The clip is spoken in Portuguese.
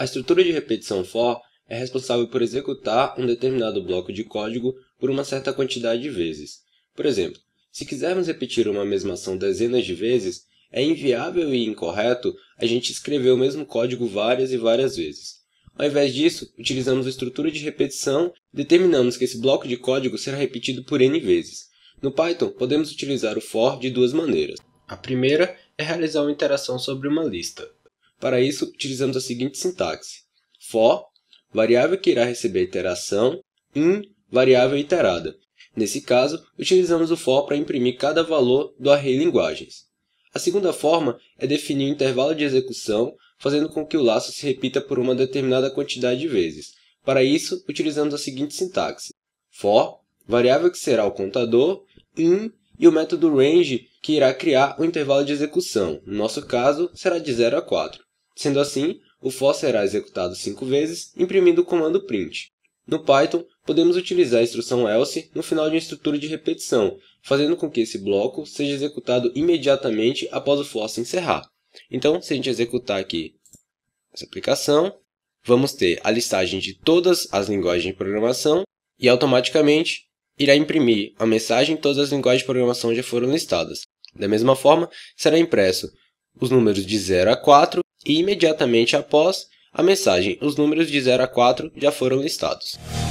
A estrutura de repetição for é responsável por executar um determinado bloco de código por uma certa quantidade de vezes. Por exemplo, se quisermos repetir uma mesma ação dezenas de vezes, é inviável e incorreto a gente escrever o mesmo código várias e várias vezes. Ao invés disso, utilizamos a estrutura de repetição e determinamos que esse bloco de código será repetido por n vezes. No Python, podemos utilizar o for de duas maneiras. A primeira é realizar uma interação sobre uma lista, para isso, utilizamos a seguinte sintaxe: for variável que irá receber a iteração in variável iterada. Nesse caso, utilizamos o for para imprimir cada valor do array linguagens. A segunda forma é definir o um intervalo de execução, fazendo com que o laço se repita por uma determinada quantidade de vezes. Para isso, utilizamos a seguinte sintaxe: for variável que será o contador in e o método range que irá criar o intervalo de execução. No nosso caso, será de 0 a 4. Sendo assim, o for será executado cinco vezes, imprimindo o comando print. No Python, podemos utilizar a instrução else no final de uma estrutura de repetição, fazendo com que esse bloco seja executado imediatamente após o for se encerrar. Então, se a gente executar aqui essa aplicação, vamos ter a listagem de todas as linguagens de programação e automaticamente irá imprimir a mensagem todas as linguagens de programação já foram listadas. Da mesma forma, será impresso os números de 0 a 4 e imediatamente após a mensagem, os números de 0 a 4 já foram listados.